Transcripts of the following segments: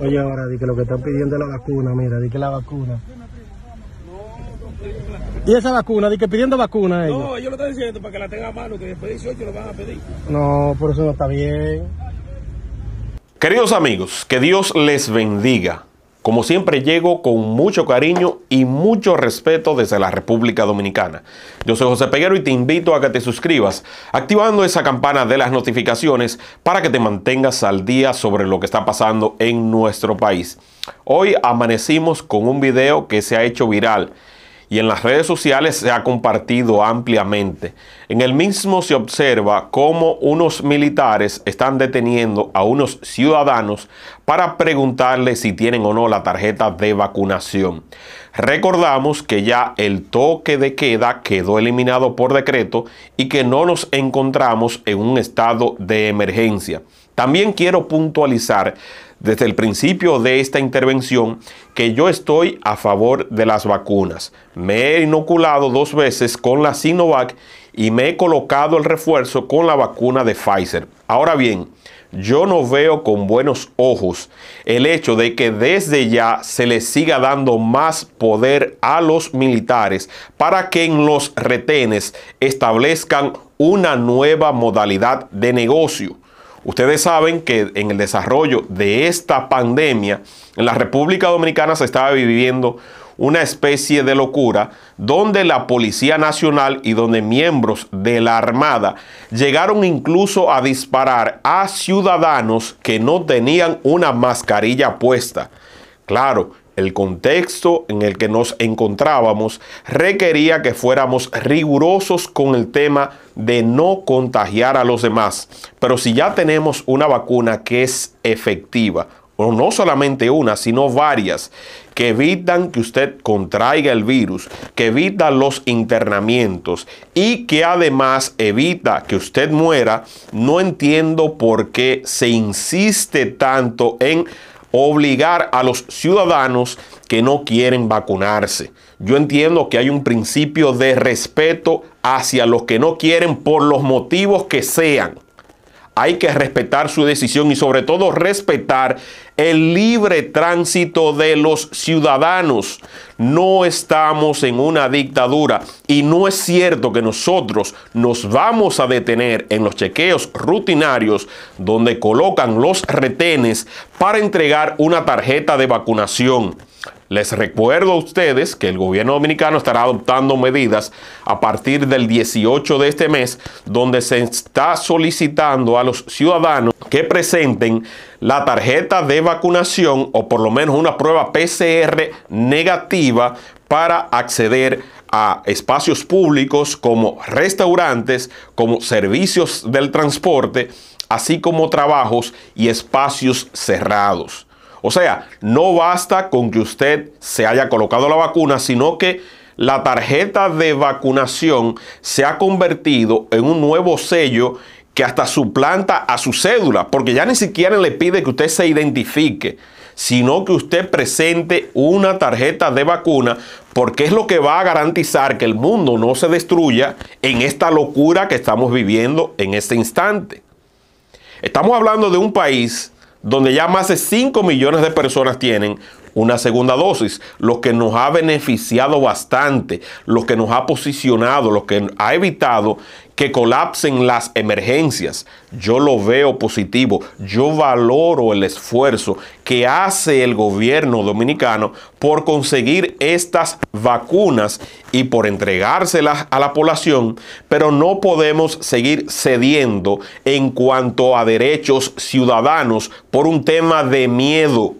Oye, ahora di que lo que están pidiendo es la vacuna, mira, di que la vacuna. ¿Y esa vacuna? ¿De que pidiendo vacuna ellos? No, yo lo estoy diciendo para que la tenga a mano, que después de 18 lo van a pedir. No, por eso no está bien. Queridos amigos, que Dios les bendiga. Como siempre llego con mucho cariño y mucho respeto desde la República Dominicana. Yo soy José Peguero y te invito a que te suscribas activando esa campana de las notificaciones para que te mantengas al día sobre lo que está pasando en nuestro país. Hoy amanecimos con un video que se ha hecho viral y en las redes sociales se ha compartido ampliamente. En el mismo se observa cómo unos militares están deteniendo a unos ciudadanos para preguntarles si tienen o no la tarjeta de vacunación. Recordamos que ya el toque de queda quedó eliminado por decreto y que no nos encontramos en un estado de emergencia. También quiero puntualizar desde el principio de esta intervención que yo estoy a favor de las vacunas. Me he inoculado dos veces con la Sinovac y me he colocado el refuerzo con la vacuna de Pfizer. Ahora bien, yo no veo con buenos ojos el hecho de que desde ya se les siga dando más poder a los militares para que en los retenes establezcan una nueva modalidad de negocio. Ustedes saben que en el desarrollo de esta pandemia, en la República Dominicana se estaba viviendo una especie de locura donde la Policía Nacional y donde miembros de la Armada llegaron incluso a disparar a ciudadanos que no tenían una mascarilla puesta. Claro, el contexto en el que nos encontrábamos requería que fuéramos rigurosos con el tema de no contagiar a los demás. Pero si ya tenemos una vacuna que es efectiva, o no solamente una, sino varias, que evitan que usted contraiga el virus, que evitan los internamientos y que además evita que usted muera, no entiendo por qué se insiste tanto en obligar a los ciudadanos que no quieren vacunarse. Yo entiendo que hay un principio de respeto hacia los que no quieren por los motivos que sean. Hay que respetar su decisión y sobre todo respetar el libre tránsito de los ciudadanos. No estamos en una dictadura y no es cierto que nosotros nos vamos a detener en los chequeos rutinarios donde colocan los retenes para entregar una tarjeta de vacunación. Les recuerdo a ustedes que el gobierno dominicano estará adoptando medidas a partir del 18 de este mes, donde se está solicitando a los ciudadanos que presenten la tarjeta de vacunación o por lo menos una prueba PCR negativa para acceder a espacios públicos como restaurantes, como servicios del transporte, así como trabajos y espacios cerrados. O sea, no basta con que usted se haya colocado la vacuna, sino que la tarjeta de vacunación se ha convertido en un nuevo sello que hasta planta a su cédula, porque ya ni siquiera le pide que usted se identifique, sino que usted presente una tarjeta de vacuna, porque es lo que va a garantizar que el mundo no se destruya en esta locura que estamos viviendo en este instante. Estamos hablando de un país donde ya más de 5 millones de personas tienen una segunda dosis, lo que nos ha beneficiado bastante, lo que nos ha posicionado, lo que ha evitado que colapsen las emergencias. Yo lo veo positivo, yo valoro el esfuerzo que hace el gobierno dominicano por conseguir estas vacunas y por entregárselas a la población, pero no podemos seguir cediendo en cuanto a derechos ciudadanos por un tema de miedo.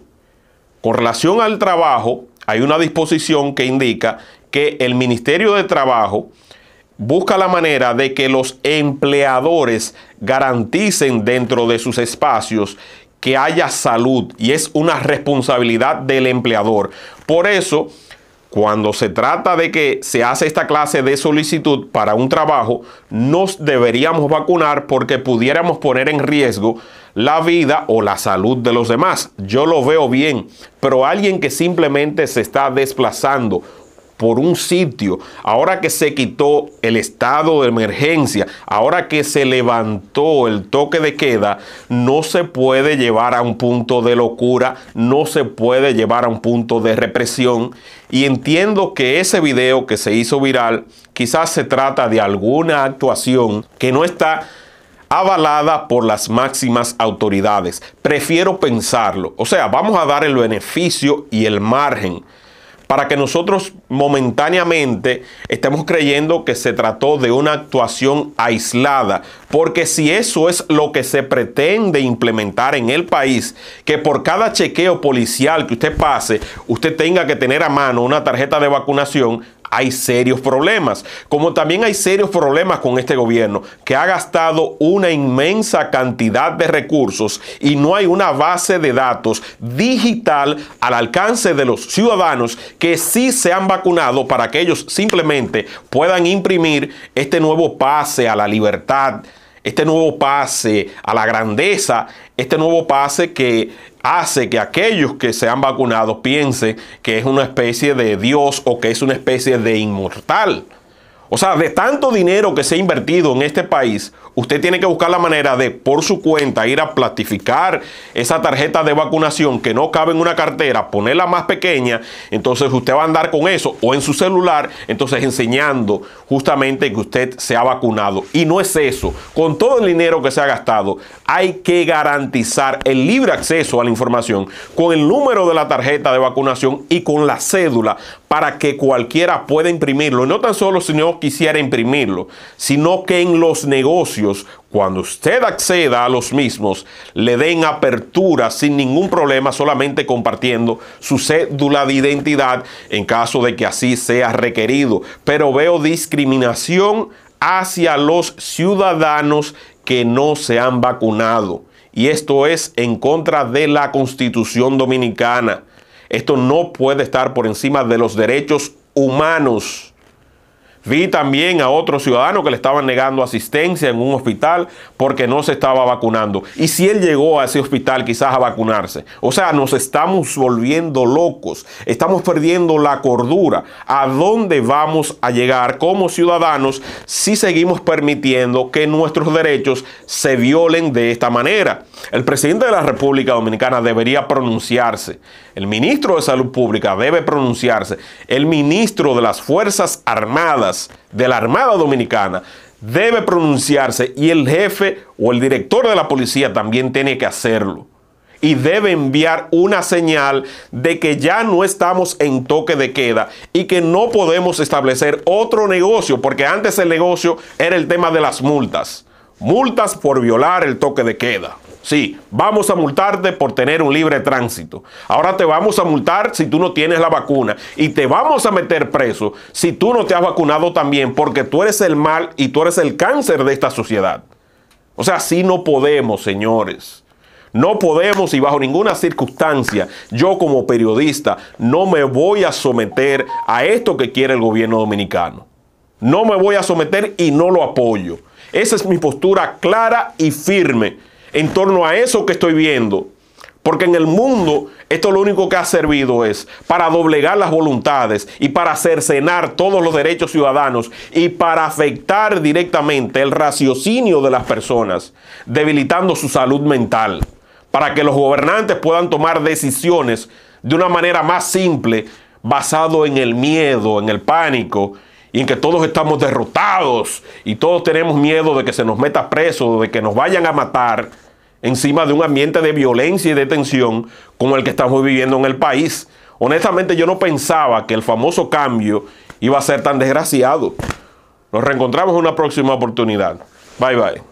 Con relación al trabajo, hay una disposición que indica que el Ministerio de Trabajo busca la manera de que los empleadores garanticen dentro de sus espacios que haya salud y es una responsabilidad del empleador. Por eso, cuando se trata de que se hace esta clase de solicitud para un trabajo, nos deberíamos vacunar porque pudiéramos poner en riesgo la vida o la salud de los demás. Yo lo veo bien, pero alguien que simplemente se está desplazando por un sitio, ahora que se quitó el estado de emergencia, ahora que se levantó el toque de queda, no se puede llevar a un punto de locura, no se puede llevar a un punto de represión. Y entiendo que ese video que se hizo viral quizás se trata de alguna actuación que no está avalada por las máximas autoridades. Prefiero pensarlo. O sea, vamos a dar el beneficio y el margen para que nosotros momentáneamente estemos creyendo que se trató de una actuación aislada. Porque si eso es lo que se pretende implementar en el país, que por cada chequeo policial que usted pase, usted tenga que tener a mano una tarjeta de vacunación, hay serios problemas. Como también hay serios problemas con este gobierno, que ha gastado una inmensa cantidad de recursos y no hay una base de datos digital al alcance de los ciudadanos que sí se han vacunado para que ellos simplemente puedan imprimir este nuevo pase a la libertad este nuevo pase a la grandeza, este nuevo pase que hace que aquellos que se han vacunado piensen que es una especie de Dios o que es una especie de inmortal. O sea, de tanto dinero que se ha invertido en este país, usted tiene que buscar la manera de, por su cuenta, ir a platificar esa tarjeta de vacunación que no cabe en una cartera, ponerla más pequeña, entonces usted va a andar con eso o en su celular, entonces enseñando justamente que usted se ha vacunado. Y no es eso. Con todo el dinero que se ha gastado, hay que garantizar el libre acceso a la información con el número de la tarjeta de vacunación y con la cédula para que cualquiera pueda imprimirlo. Y no tan solo, sino quisiera imprimirlo, sino que en los negocios, cuando usted acceda a los mismos, le den apertura sin ningún problema, solamente compartiendo su cédula de identidad en caso de que así sea requerido. Pero veo discriminación hacia los ciudadanos que no se han vacunado. Y esto es en contra de la constitución dominicana. Esto no puede estar por encima de los derechos humanos. Vi también a otro ciudadano que le estaban negando asistencia en un hospital porque no se estaba vacunando. Y si él llegó a ese hospital quizás a vacunarse. O sea, nos estamos volviendo locos, estamos perdiendo la cordura. ¿A dónde vamos a llegar como ciudadanos si seguimos permitiendo que nuestros derechos se violen de esta manera? El presidente de la República Dominicana debería pronunciarse. El ministro de Salud Pública debe pronunciarse. El ministro de las Fuerzas Armadas de la Armada Dominicana debe pronunciarse y el jefe o el director de la policía también tiene que hacerlo. Y debe enviar una señal de que ya no estamos en toque de queda y que no podemos establecer otro negocio, porque antes el negocio era el tema de las multas. Multas por violar el toque de queda. Sí, vamos a multarte por tener un libre tránsito. Ahora te vamos a multar si tú no tienes la vacuna. Y te vamos a meter preso si tú no te has vacunado también, porque tú eres el mal y tú eres el cáncer de esta sociedad. O sea, así no podemos, señores. No podemos y bajo ninguna circunstancia, yo como periodista, no me voy a someter a esto que quiere el gobierno dominicano. No me voy a someter y no lo apoyo. Esa es mi postura clara y firme en torno a eso que estoy viendo. Porque en el mundo esto lo único que ha servido es para doblegar las voluntades y para cercenar todos los derechos ciudadanos y para afectar directamente el raciocinio de las personas, debilitando su salud mental, para que los gobernantes puedan tomar decisiones de una manera más simple, basado en el miedo, en el pánico, y en que todos estamos derrotados y todos tenemos miedo de que se nos meta preso, de que nos vayan a matar encima de un ambiente de violencia y de tensión como el que estamos viviendo en el país. Honestamente yo no pensaba que el famoso cambio iba a ser tan desgraciado. Nos reencontramos en una próxima oportunidad. Bye bye.